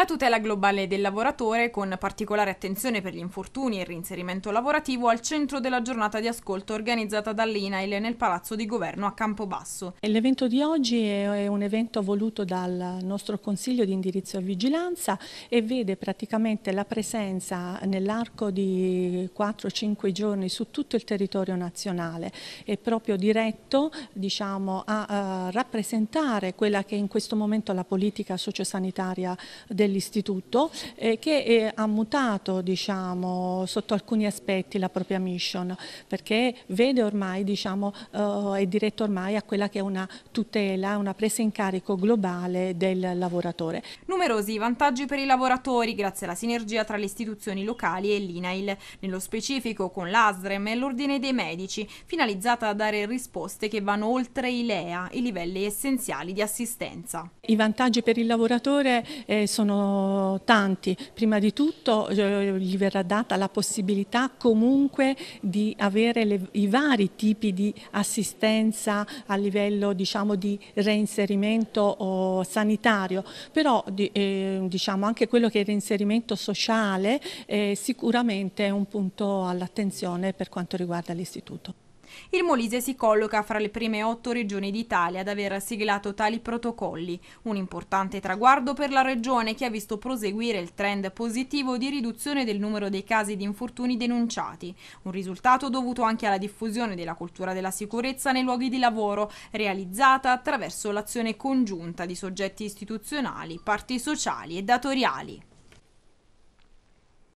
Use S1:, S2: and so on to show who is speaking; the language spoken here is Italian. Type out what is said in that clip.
S1: La tutela globale del lavoratore, con particolare attenzione per gli infortuni e il reinserimento lavorativo, al centro della giornata di ascolto organizzata dall'INAIL nel Palazzo di Governo a Campobasso.
S2: L'evento di oggi è un evento voluto dal nostro Consiglio di indirizzo e vigilanza e vede praticamente la presenza nell'arco di 4-5 giorni su tutto il territorio nazionale. È proprio diretto diciamo, a, a rappresentare quella che è in questo momento la politica sociosanitaria del dell'istituto eh, che è, eh, ha mutato diciamo, sotto alcuni aspetti la propria mission perché vede ormai, diciamo, eh, è diretto ormai a quella che è una tutela, una presa in carico globale del lavoratore.
S1: Numerosi vantaggi per i lavoratori grazie alla sinergia tra le istituzioni locali e l'INAIL, nello specifico con l'ASREM e l'Ordine dei Medici, finalizzata a dare risposte che vanno oltre i LEA, i livelli essenziali di assistenza.
S2: I vantaggi per il lavoratore eh, sono tanti. Prima di tutto eh, gli verrà data la possibilità comunque di avere le, i vari tipi di assistenza a livello diciamo, di reinserimento sanitario, però eh, diciamo, anche quello che è il reinserimento sociale eh, è sicuramente un punto all'attenzione per quanto riguarda l'istituto.
S1: Il Molise si colloca fra le prime otto regioni d'Italia ad aver siglato tali protocolli, un importante traguardo per la regione che ha visto proseguire il trend positivo di riduzione del numero dei casi di infortuni denunciati, un risultato dovuto anche alla diffusione della cultura della sicurezza nei luoghi di lavoro, realizzata attraverso l'azione congiunta di soggetti istituzionali, parti sociali e datoriali.